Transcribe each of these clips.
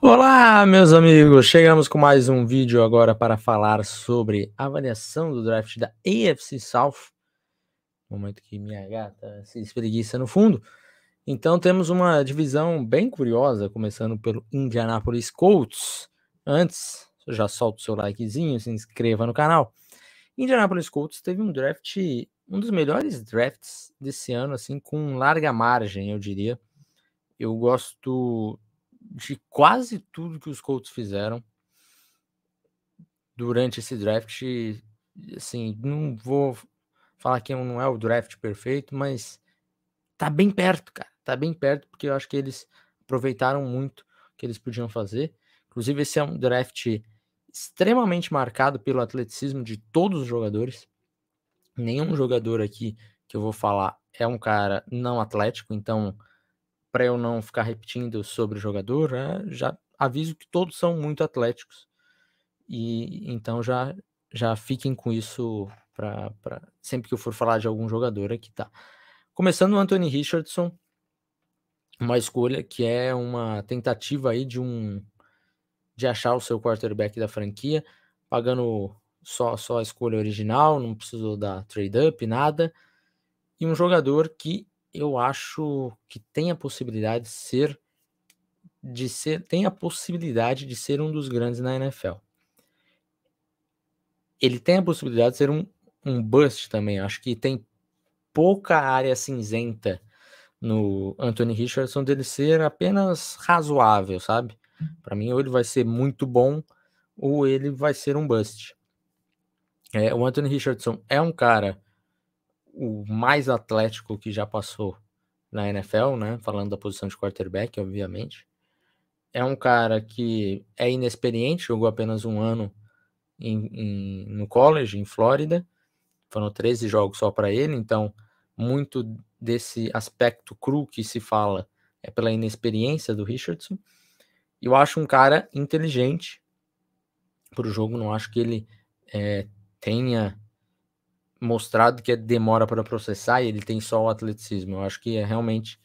Olá, meus amigos! Chegamos com mais um vídeo agora para falar sobre a avaliação do draft da AFC South. Momento que minha gata se espreguiça no fundo. Então temos uma divisão bem curiosa, começando pelo Indianapolis Colts. Antes, já solta o seu likezinho, se inscreva no canal. Indianapolis Colts teve um draft, um dos melhores drafts desse ano, assim, com larga margem, eu diria. Eu gosto de quase tudo que os Colts fizeram durante esse draft. Assim, não vou falar que não é o draft perfeito, mas tá bem perto, cara. Tá bem perto, porque eu acho que eles aproveitaram muito o que eles podiam fazer. Inclusive, esse é um draft extremamente marcado pelo atleticismo de todos os jogadores. Nenhum jogador aqui que eu vou falar é um cara não atlético, então para eu não ficar repetindo sobre o jogador, né, já aviso que todos são muito atléticos. E então já já fiquem com isso para sempre que eu for falar de algum jogador aqui, tá? Começando o Anthony Richardson, uma escolha que é uma tentativa aí de um de achar o seu quarterback da franquia, pagando só só a escolha original, não precisou dar trade up, nada. E um jogador que eu acho que tem a possibilidade de ser de ser tem a possibilidade de ser um dos grandes na NFL. Ele tem a possibilidade de ser um, um bust também. Acho que tem pouca área cinzenta no Anthony Richardson dele ser apenas razoável, sabe? Para mim, ou ele vai ser muito bom ou ele vai ser um bust. É, o Anthony Richardson é um cara o mais atlético que já passou na NFL, né? Falando da posição de quarterback, obviamente. É um cara que é inexperiente, jogou apenas um ano em, em, no college, em Flórida. Foram 13 jogos só para ele, então muito desse aspecto cru que se fala é pela inexperiência do Richardson. Eu acho um cara inteligente para o jogo, não acho que ele é, tenha mostrado que é demora para processar e ele tem só o atleticismo. Eu acho que é realmente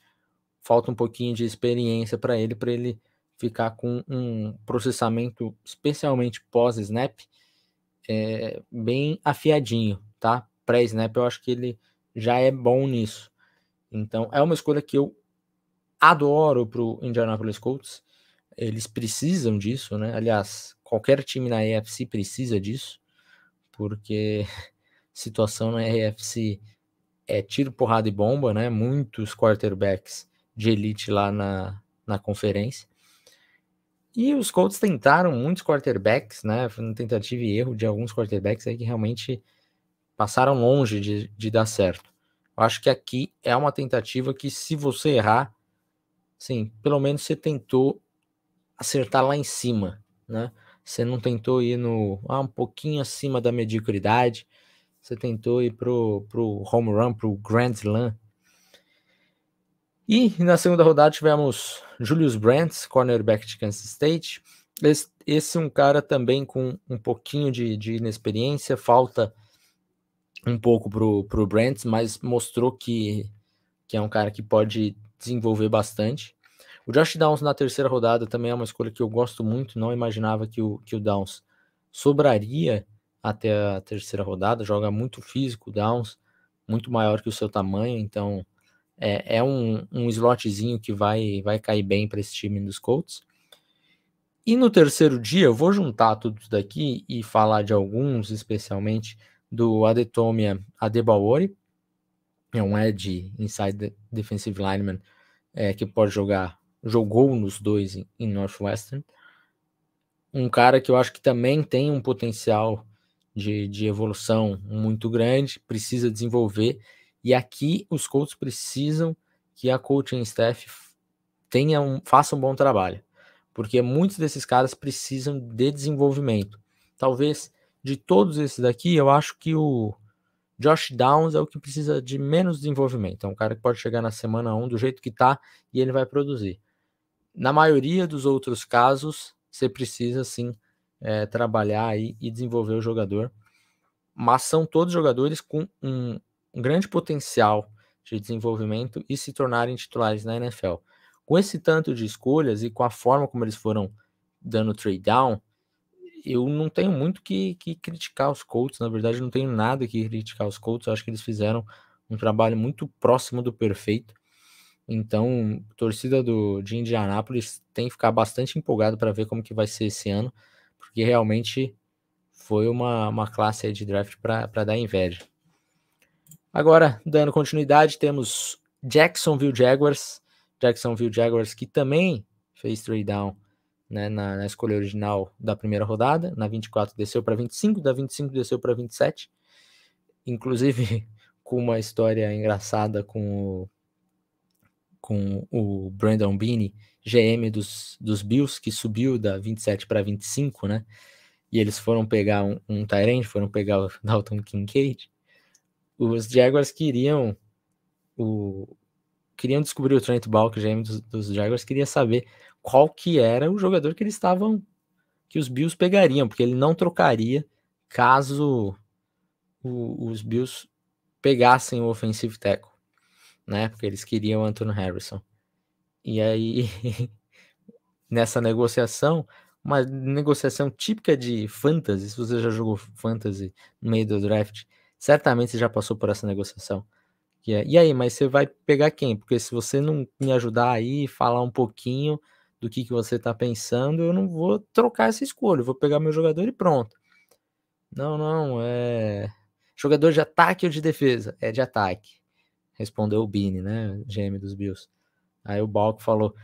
falta um pouquinho de experiência para ele, para ele ficar com um processamento, especialmente pós-snap, é, bem afiadinho, tá? Pré-snap eu acho que ele já é bom nisso. Então é uma escolha que eu adoro para o Indianapolis Colts. Eles precisam disso, né? Aliás, qualquer time na AFC precisa disso, porque situação na né, AFC é, é tiro, porrada e bomba, né? Muitos quarterbacks de elite lá na, na conferência. E os Colts tentaram muitos quarterbacks, né? Foi uma tentativa e erro de alguns quarterbacks aí que realmente passaram longe de, de dar certo. Eu acho que aqui é uma tentativa que, se você errar, sim, pelo menos você tentou acertar lá em cima, né? Você não tentou ir no ah, um pouquinho acima da mediocridade, você tentou ir pro, pro home run, pro Grand Slam. E na segunda rodada tivemos Julius Brandt, cornerback de Kansas State. Esse, esse é um cara também com um pouquinho de, de inexperiência, falta um pouco pro, pro Brandt, mas mostrou que, que é um cara que pode desenvolver bastante. O Josh Downs na terceira rodada também é uma escolha que eu gosto muito, não imaginava que o, que o Downs sobraria até a terceira rodada, joga muito físico, Downs, muito maior que o seu tamanho, então é, é um, um slotzinho que vai, vai cair bem para esse time dos Colts. E no terceiro dia, eu vou juntar tudo daqui e falar de alguns, especialmente do Adetomia Adebawori, é um edge inside defensive lineman é, que pode jogar, jogou nos dois em Northwestern. Um cara que eu acho que também tem um potencial de, de evolução muito grande, precisa desenvolver. E aqui os coaches precisam que a coaching staff tenha um, faça um bom trabalho, porque muitos desses caras precisam de desenvolvimento. Talvez de todos esses daqui, eu acho que o Josh Downs é o que precisa de menos desenvolvimento. É um cara que pode chegar na semana 1 do jeito que tá e ele vai produzir. Na maioria dos outros casos, você precisa sim é, trabalhar aí e desenvolver o jogador. Mas são todos jogadores com um, um grande potencial de desenvolvimento e se tornarem titulares na NFL. Com esse tanto de escolhas e com a forma como eles foram dando trade down, eu não tenho muito que, que criticar os Colts. Na verdade, não tenho nada que criticar os Colts. Eu acho que eles fizeram um trabalho muito próximo do perfeito. Então, torcida do, de Indianápolis tem que ficar bastante empolgado para ver como que vai ser esse ano porque realmente foi uma, uma classe de draft para dar inveja. Agora, dando continuidade, temos Jacksonville Jaguars. Jacksonville Jaguars que também fez trade down né, na, na, escolha original da primeira rodada. Na 24 desceu para 25, da 25 desceu para 27. Inclusive com uma história engraçada com o com o Brandon Beane, GM dos, dos Bills, que subiu da 27 para 25, né? E eles foram pegar um, um Tyrande, foram pegar o Dalton Kincaid. Os Jaguars queriam o queriam descobrir o Trent Balk, GM dos, dos Jaguars, queria saber qual que era o jogador que eles estavam que os Bills pegariam, porque ele não trocaria caso o, os Bills pegassem o ofensivo tackle né? Porque eles queriam o Anthony Harrison. E aí, nessa negociação, uma negociação típica de fantasy, se você já jogou fantasy no meio do draft, certamente você já passou por essa negociação. é, e aí, mas você vai pegar quem? Porque se você não me ajudar aí, falar um pouquinho do que, que você está pensando, eu não vou trocar essa escolha, eu vou pegar meu jogador e pronto. Não, não, é. Jogador de ataque ou de defesa? É de ataque respondeu o Bini, né? GM dos Bills. Aí o Balco falou: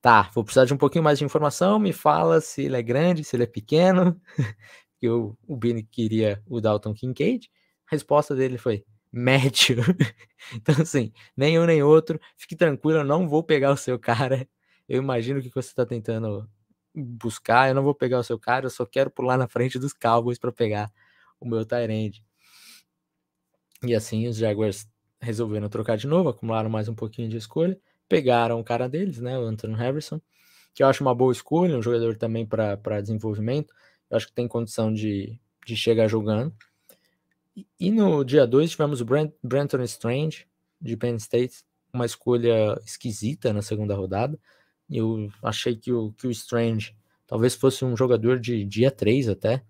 tá, vou precisar de um pouquinho mais de informação, me fala se ele é grande, se ele é pequeno. que o, o Bini queria o Dalton Kincaid. A resposta dele foi: médio. então, assim, nem um nem outro. Fique tranquilo, eu não vou pegar o seu cara. Eu imagino o que você está tentando buscar. Eu não vou pegar o seu cara, eu só quero pular na frente dos Cowboys para pegar o meu Tyrande. E assim os Jaguars resolveram trocar de novo, acumularam mais um pouquinho de escolha, pegaram o cara deles, né, o Anton Harrison, que eu acho uma boa escolha, um jogador também para desenvolvimento, eu acho que tem condição de, de chegar jogando. E, e no dia 2 tivemos o Brent, Brenton Strange, de Penn State, uma escolha esquisita na segunda rodada, eu achei que o, que o Strange talvez fosse um jogador de dia 3 até,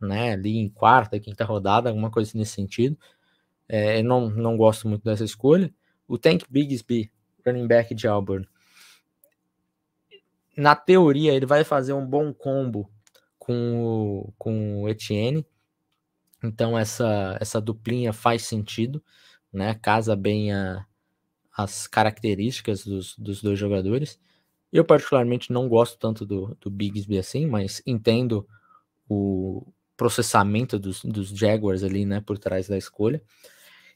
né, ali em quarta, quinta rodada, alguma coisa nesse sentido, é, eu não, não gosto muito dessa escolha. O Tank Bigsby, running back de Auburn. Na teoria, ele vai fazer um bom combo com o, com o Etienne. Então, essa, essa duplinha faz sentido, né? Casa bem a, as características dos, dos dois jogadores. Eu, particularmente, não gosto tanto do, do Bigsby assim, mas entendo o processamento dos, dos Jaguars ali, né, por trás da escolha.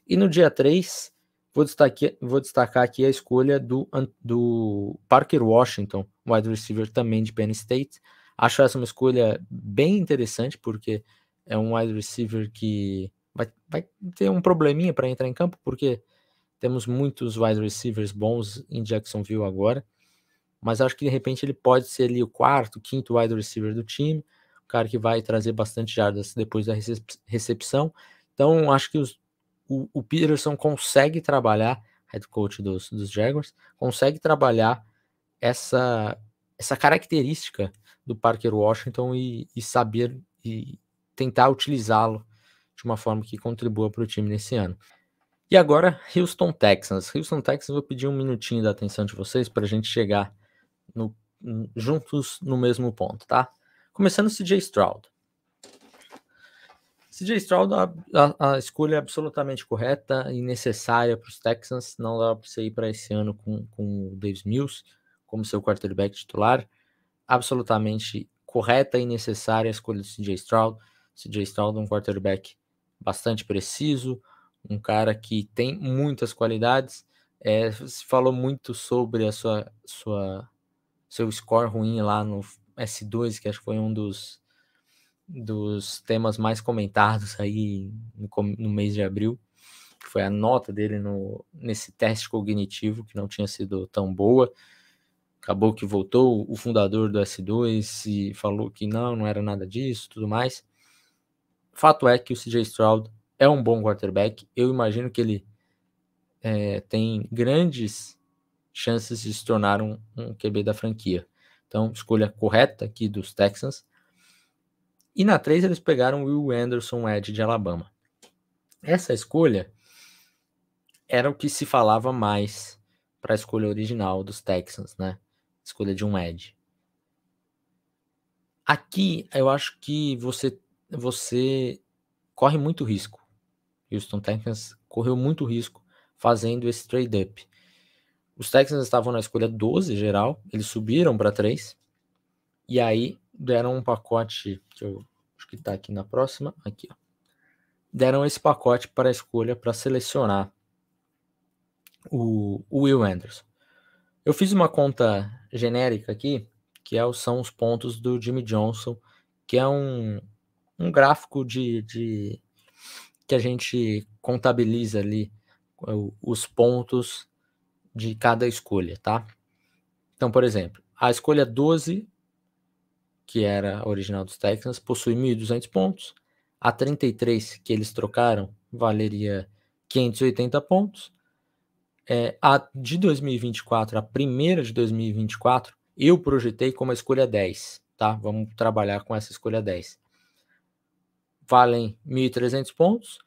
E no dia 3, vou destacar, vou destacar aqui a escolha do, do Parker Washington, wide receiver também de Penn State. Acho essa uma escolha bem interessante, porque é um wide receiver que vai, vai ter um probleminha para entrar em campo, porque temos muitos wide receivers bons em Jacksonville agora. Mas acho que de repente ele pode ser ali o quarto, quinto wide receiver do time, o cara que vai trazer bastante jardas depois da recepção. Então, acho que os o, o Peterson consegue trabalhar, head coach dos, dos Jaguars, consegue trabalhar essa, essa característica do Parker Washington e, e saber e tentar utilizá-lo de uma forma que contribua para o time nesse ano. E agora, Houston Texans. Houston Texans, vou pedir um minutinho da atenção de vocês para a gente chegar no, juntos no mesmo ponto, tá? Começando o CJ Stroud. CJ Stroud, a, a, a escolha é absolutamente correta e necessária para os Texans. Não dá para você ir para esse ano com, com o Davis Mills como seu quarterback titular. Absolutamente correta e necessária a escolha do CJ Stroud. CJ Stroud é um quarterback bastante preciso, um cara que tem muitas qualidades. É, se falou muito sobre a sua, sua seu score ruim lá no S2, que acho que foi um dos dos temas mais comentados aí no, no mês de abril, que foi a nota dele no, nesse teste cognitivo, que não tinha sido tão boa. Acabou que voltou o fundador do S2 e falou que não, não era nada disso tudo mais. Fato é que o CJ Stroud é um bom quarterback. Eu imagino que ele é, tem grandes chances de se tornar um, um QB da franquia. Então, escolha correta aqui dos Texans. E na 3 eles pegaram Will Anderson, Ed de Alabama. Essa escolha era o que se falava mais para a escolha original dos Texans, né? Escolha de um Ed. Aqui eu acho que você você corre muito risco. Houston Texans correu muito risco fazendo esse trade up. Os Texans estavam na escolha 12 geral, eles subiram para 3. E aí deram um pacote, que eu acho que está aqui na próxima, aqui, ó. deram esse pacote para escolha para selecionar o, o Will Anderson. Eu fiz uma conta genérica aqui, que é, são os pontos do Jimmy Johnson, que é um, um gráfico de, de que a gente contabiliza ali os pontos de cada escolha, tá? Então, por exemplo, a escolha 12 que era original dos Texans, possui 1.200 pontos. A 33 que eles trocaram valeria 580 pontos. É, a de 2024, a primeira de 2024, eu projetei como a escolha 10, tá? Vamos trabalhar com essa escolha 10. Valem 1.300 pontos.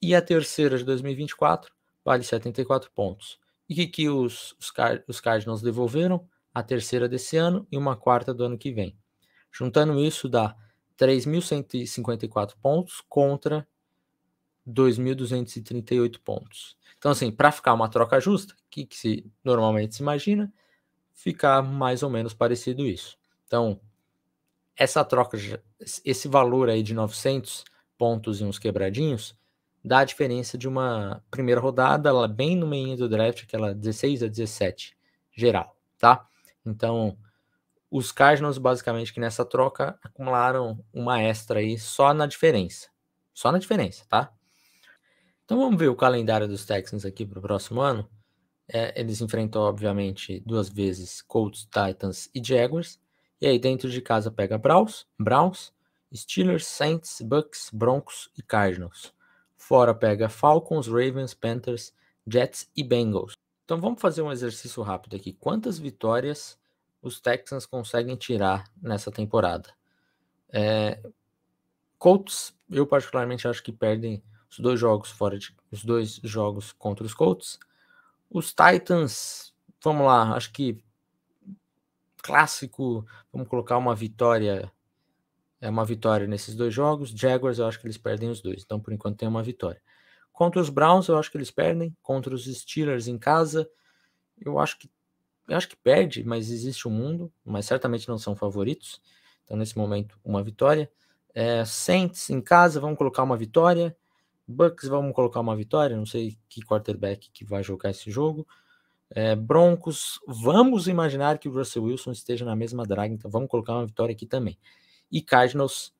E a terceira de 2024 vale 74 pontos. E que, que os, os, Card os Cardinals devolveram? A terceira desse ano e uma quarta do ano que vem. Juntando isso, dá 3.154 pontos contra 2.238 pontos. Então, assim, para ficar uma troca justa, que, que se normalmente se imagina, ficar mais ou menos parecido isso. Então, essa troca, esse valor aí de 900 pontos e uns quebradinhos, dá a diferença de uma primeira rodada, lá bem no meio do draft, aquela 16 a 17 geral, tá? Então, os Cardinals, basicamente, que nessa troca acumularam uma extra aí só na diferença. Só na diferença, tá? Então vamos ver o calendário dos Texans aqui para o próximo ano. É, eles enfrentam, obviamente, duas vezes Colts, Titans e Jaguars. E aí dentro de casa pega Browns, Browns, Steelers, Saints, Bucks, Broncos e Cardinals. Fora pega Falcons, Ravens, Panthers, Jets e Bengals. Então vamos fazer um exercício rápido aqui. Quantas vitórias os Texans conseguem tirar nessa temporada. É, Colts, eu particularmente acho que perdem os dois jogos fora de os dois jogos contra os Colts. Os Titans, vamos lá, acho que clássico, vamos colocar uma vitória é uma vitória nesses dois jogos. Jaguars, eu acho que eles perdem os dois. Então, por enquanto, tem uma vitória. Contra os Browns, eu acho que eles perdem. Contra os Steelers em casa, eu acho que eu acho que perde, mas existe o um mundo, mas certamente não são favoritos. Então, nesse momento, uma vitória. É, Saints em casa, vamos colocar uma vitória. Bucks, vamos colocar uma vitória. Não sei que quarterback que vai jogar esse jogo. É, Broncos, vamos imaginar que o Russell Wilson esteja na mesma drag então vamos colocar uma vitória aqui também. E Cardinals,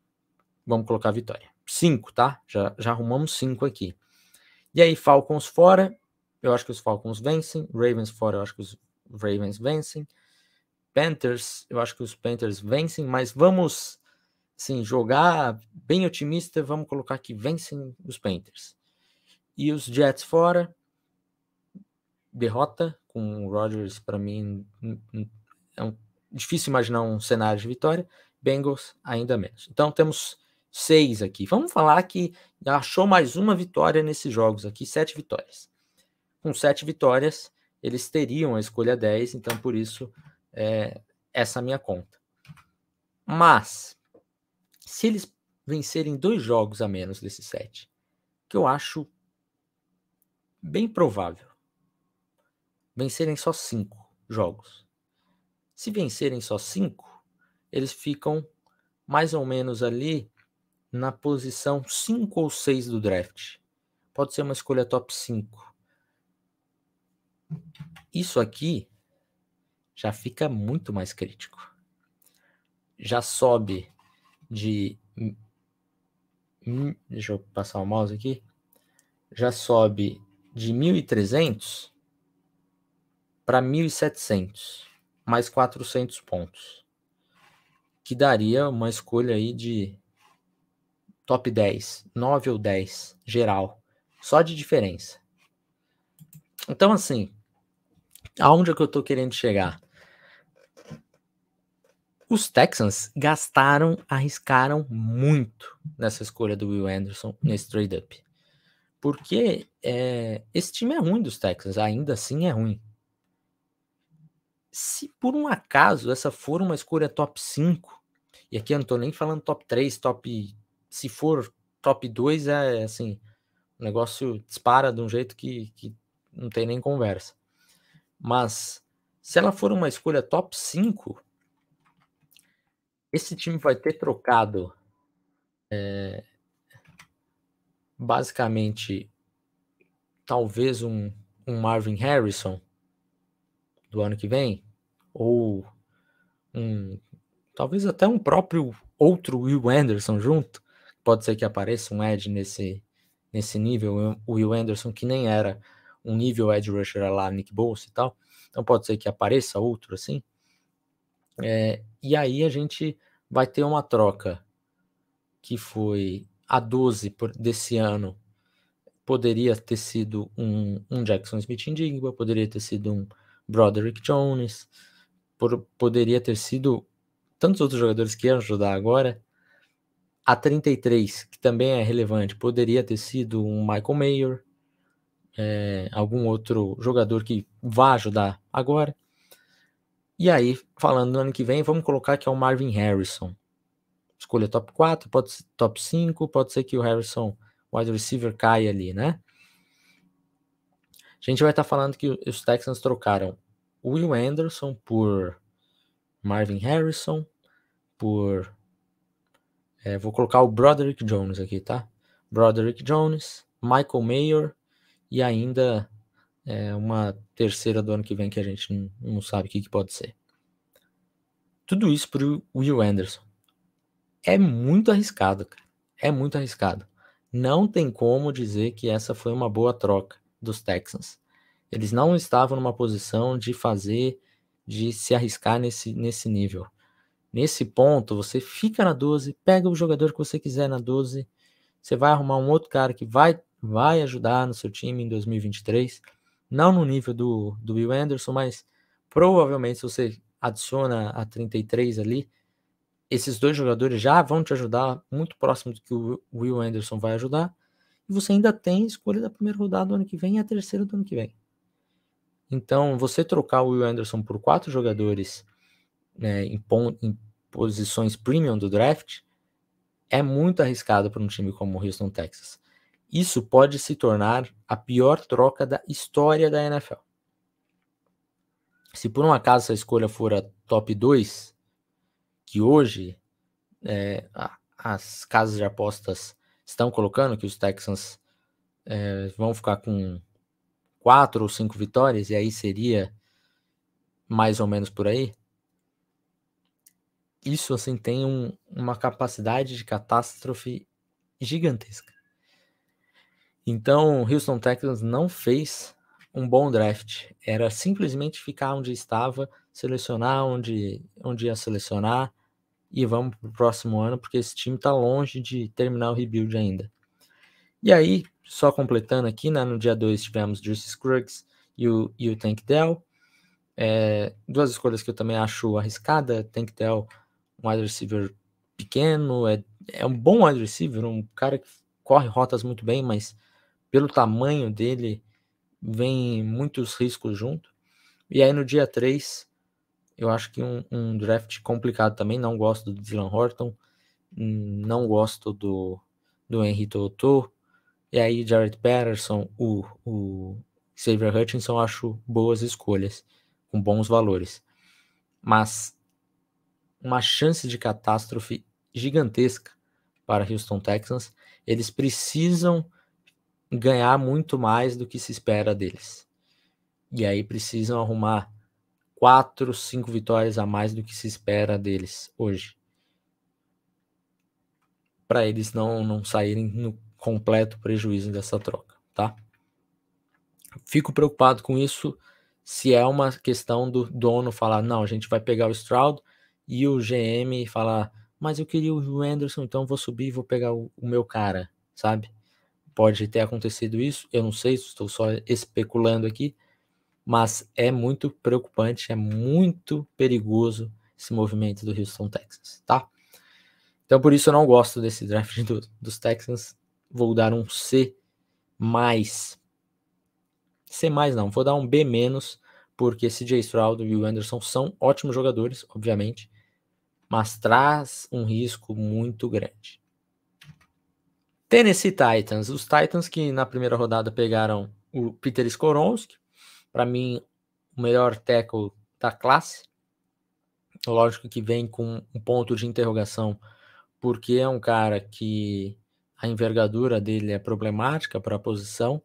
vamos colocar a vitória. Cinco, tá? Já, já arrumamos cinco aqui. E aí, Falcons fora, eu acho que os Falcons vencem. Ravens fora, eu acho que os Ravens vencem. Panthers, eu acho que os Panthers vencem, mas vamos assim, jogar bem otimista, vamos colocar que vencem os Panthers. E os Jets fora, derrota com o Rodgers, para mim é um, difícil imaginar um cenário de vitória. Bengals ainda menos. Então temos seis aqui. Vamos falar que achou mais uma vitória nesses jogos aqui, sete vitórias. Com sete vitórias, eles teriam a escolha 10, então por isso é, essa minha conta. Mas, se eles vencerem dois jogos a menos desses sete, que eu acho bem provável, vencerem só cinco jogos. Se vencerem só cinco, eles ficam mais ou menos ali na posição 5 ou 6 do draft. Pode ser uma escolha top 5. Isso aqui já fica muito mais crítico. Já sobe de. Deixa eu passar o mouse aqui. Já sobe de 1.300 para 1.700, mais 400 pontos. Que daria uma escolha aí de top 10, 9 ou 10 geral, só de diferença. Então, assim, aonde é que eu tô querendo chegar? Os Texans gastaram, arriscaram muito nessa escolha do Will Anderson nesse trade-up. Porque é, esse time é ruim dos Texans, ainda assim é ruim. Se por um acaso essa for uma escolha top 5, e aqui eu não tô nem falando top 3, top. Se for top 2, é assim, o negócio dispara de um jeito que, que não tem nem conversa. Mas se ela for uma escolha top 5, esse time vai ter trocado é, basicamente talvez um, um, Marvin Harrison do ano que vem ou um talvez até um próprio outro Will Anderson junto pode ser que apareça um Ed nesse nesse nível o Will Anderson que nem era um nível Ed rusher lá, Nick Bolsa e tal. Então pode ser que apareça outro assim. É, e aí a gente vai ter uma troca que foi a 12 por, desse ano. Poderia ter sido um, um Jackson Smith Indigba, poderia ter sido um Broderick Jones, por, poderia ter sido tantos outros jogadores que iam ajudar agora. A 33, que também é relevante, poderia ter sido um Michael Mayer, é, algum outro jogador que vá ajudar agora. E aí, falando no ano que vem, vamos colocar que é o Marvin Harrison. Escolha top 4, pode ser top 5, pode ser que o Harrison, wide receiver, caia ali, né? A gente vai estar tá falando que os Texans trocaram Will Anderson por Marvin Harrison, por. É, vou colocar o Broderick Jones aqui, tá? Broderick Jones, Michael Mayer, e ainda é, uma terceira do ano que vem que a gente não, sabe o que, que pode ser. Tudo isso para o Will Anderson. É muito arriscado, cara. É muito arriscado. Não tem como dizer que essa foi uma boa troca dos Texans. Eles não estavam numa posição de fazer, de se arriscar nesse, nesse nível. Nesse ponto, você fica na 12, pega o jogador que você quiser na 12, você vai arrumar um outro cara que vai vai ajudar no seu time em 2023. Não no nível do, do Will Anderson, mas provavelmente se você adiciona a 33 ali, esses dois jogadores já vão te ajudar muito próximo do que o Will Anderson vai ajudar. E você ainda tem escolha da primeira rodada do ano que vem e a terceira do ano que vem. Então, você trocar o Will Anderson por quatro jogadores né, em, em, posições premium do draft é muito arriscado para um time como o Houston, Texas. Isso pode se tornar a pior troca da história da NFL. Se por um acaso essa escolha for a top 2, que hoje é, as casas de apostas estão colocando que os Texans é, vão ficar com quatro ou cinco vitórias, e aí seria mais ou menos por aí. Isso assim tem um, uma capacidade de catástrofe gigantesca. Então, o Houston Texans não fez um bom draft. Era simplesmente ficar onde estava, selecionar onde, onde ia selecionar e vamos para o próximo ano, porque esse time está longe de terminar o rebuild ainda. E aí, só completando aqui, né, no dia 2 tivemos Juice Scruggs e o, e o Tank Dell. É, duas escolhas que eu também acho arriscada. Tank Dell, um wide receiver pequeno, é, é um bom wide receiver, um cara que corre rotas muito bem, mas pelo tamanho dele, vem muitos riscos junto. E aí no dia 3, eu acho que um, um draft complicado também. Não gosto do Dylan Horton, hum, não gosto do, do Henry Toto. E aí Jared Patterson, o, o Xavier Hutchinson, acho boas escolhas, com bons valores. Mas uma chance de catástrofe gigantesca para Houston Texans. Eles precisam ganhar muito mais do que se espera deles. E aí precisam arrumar quatro, cinco vitórias a mais do que se espera deles hoje. Para eles não, não saírem no completo prejuízo dessa troca, tá? Fico preocupado com isso se é uma questão do dono falar, não, a gente vai pegar o Stroud e o GM falar, mas eu queria o Anderson, então vou subir e vou pegar o, o meu cara, sabe? Pode ter acontecido isso, eu não sei, estou só especulando aqui, mas é muito preocupante, é muito perigoso esse movimento do Houston Texans, tá? Então por isso eu não gosto desse draft do, dos Texans, vou dar um C mais. C mais não, vou dar um B menos, porque CJ Stroud e o Anderson são ótimos jogadores, obviamente, mas traz um risco muito grande. Tennessee Titans. Os Titans que na primeira rodada pegaram o Peter Skoronski, para mim o melhor tackle da classe. Lógico que vem com um ponto de interrogação, porque é um cara que a envergadura dele é problemática para a posição,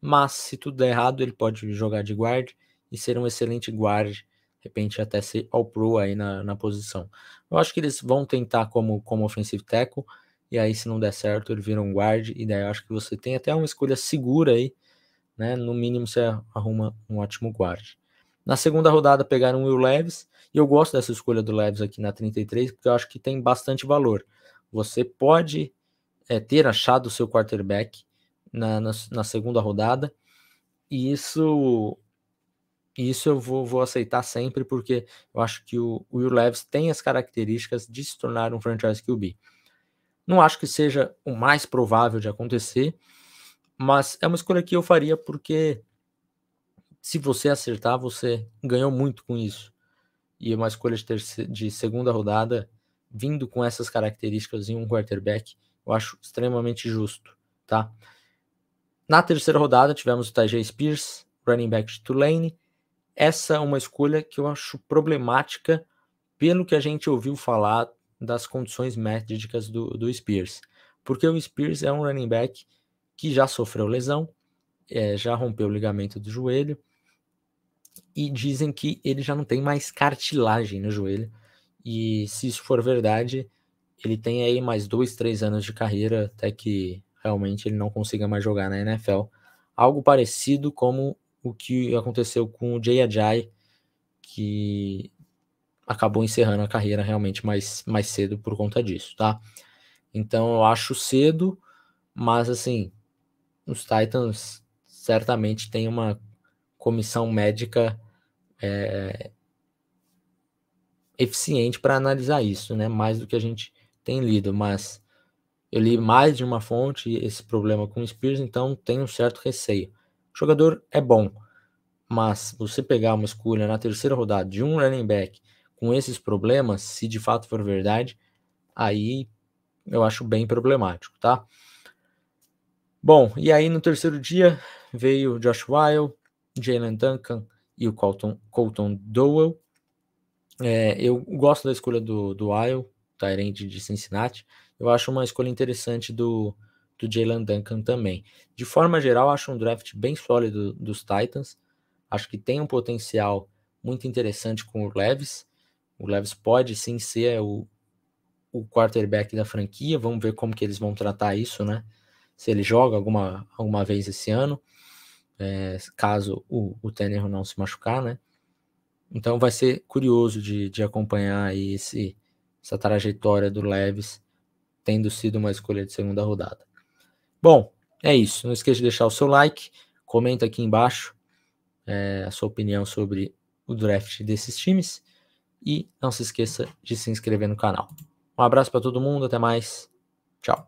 mas se tudo der errado, ele pode jogar de guard e ser um excelente guard, de repente até ser all-pro aí na, na posição. Eu acho que eles vão tentar como, como offensive tackle, e aí, se não der certo, ele vira um guard. E daí acho que você tem até uma escolha segura aí, né? No mínimo, você arruma um ótimo guard. Na segunda rodada, pegaram o Will Leves. E eu gosto dessa escolha do Leves aqui na 33, porque eu acho que tem bastante valor. Você pode é, ter achado o seu quarterback na, na, na segunda rodada. E isso isso eu vou, vou, aceitar sempre, porque eu acho que o, o Will tem as características de se tornar um franchise QB. Não acho que seja o mais provável de acontecer, mas é uma escolha que eu faria porque se você acertar, você ganhou muito com isso. E é uma escolha de, terceira, de segunda rodada vindo com essas características em um quarterback, eu acho extremamente justo, tá? Na terceira rodada tivemos o Tajay Spears, running back de Tulane. Essa é uma escolha que eu acho problemática pelo que a gente ouviu falar das condições médicas do, do Spears. Porque o Spears é um running back que já sofreu lesão, é, já rompeu o ligamento do joelho, e dizem que ele já não tem mais cartilagem no joelho. E se isso for verdade, ele tem aí mais dois, três anos de carreira até que realmente ele não consiga mais jogar na NFL. Algo parecido como o que aconteceu com o Jay Ajay, que acabou encerrando a carreira realmente mais, mais cedo por conta disso, tá? Então eu acho cedo, mas assim, os Titans certamente têm uma comissão médica é, eficiente para analisar isso, né? Mais do que a gente tem lido, mas eu li mais de uma fonte esse problema com o Spears, então tenho um certo receio. O jogador é bom, mas você pegar uma escolha na terceira rodada de um running back com esses problemas, se de fato for verdade, aí eu acho bem problemático, tá? Bom, e aí no terceiro dia veio Josh Wild, Jalen Duncan e o Colton, Colton Dowell. É, eu gosto da escolha do, do da Tyrande de Cincinnati. Eu acho uma escolha interessante do, do Jalen Duncan também. De forma geral, acho um draft bem sólido dos Titans. Acho que tem um potencial muito interessante com o Leves. O Leves pode sim ser o, o quarterback da franquia. Vamos ver como que eles vão tratar isso, né? Se ele joga alguma, alguma vez esse ano, é, caso o, o Tenner não se machucar, né? Então vai ser curioso de, de acompanhar aí esse, essa trajetória do Leves, tendo sido uma escolha de segunda rodada. Bom, é isso. Não esqueça de deixar o seu like, comenta aqui embaixo é, a sua opinião sobre o draft desses times. E não se esqueça de se inscrever no canal. Um abraço para todo mundo, até mais. Tchau.